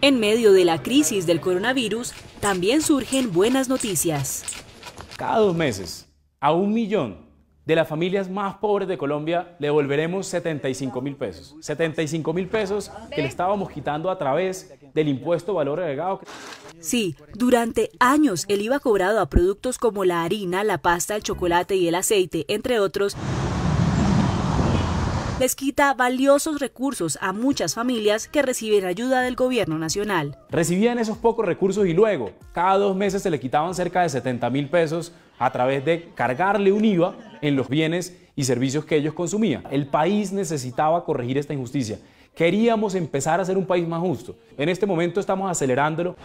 En medio de la crisis del coronavirus, también surgen buenas noticias. Cada dos meses, a un millón de las familias más pobres de Colombia le devolveremos 75 mil pesos. 75 mil pesos que le estábamos quitando a través del impuesto valor agregado. Sí, durante años el IVA cobrado a productos como la harina, la pasta, el chocolate y el aceite, entre otros, les quita valiosos recursos a muchas familias que reciben ayuda del gobierno nacional. Recibían esos pocos recursos y luego, cada dos meses se le quitaban cerca de 70 mil pesos a través de cargarle un IVA en los bienes y servicios que ellos consumían. El país necesitaba corregir esta injusticia. Queríamos empezar a ser un país más justo. En este momento estamos acelerándolo.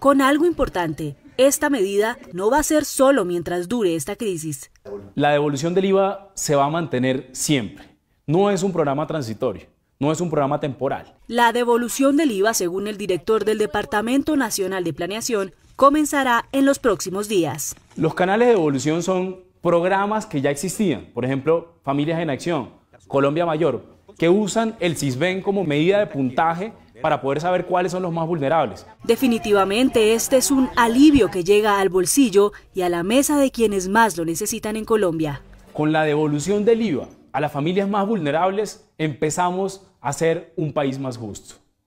Con algo importante, esta medida no va a ser solo mientras dure esta crisis. La devolución del IVA se va a mantener siempre. No es un programa transitorio. No es un programa temporal. La devolución del IVA, según el director del Departamento Nacional de Planeación, comenzará en los próximos días. Los canales de devolución son programas que ya existían, por ejemplo, Familias en Acción, Colombia Mayor, que usan el CISBEN como medida de puntaje para poder saber cuáles son los más vulnerables. Definitivamente este es un alivio que llega al bolsillo y a la mesa de quienes más lo necesitan en Colombia. Con la devolución del IVA a las familias más vulnerables empezamos a ser un país más justo.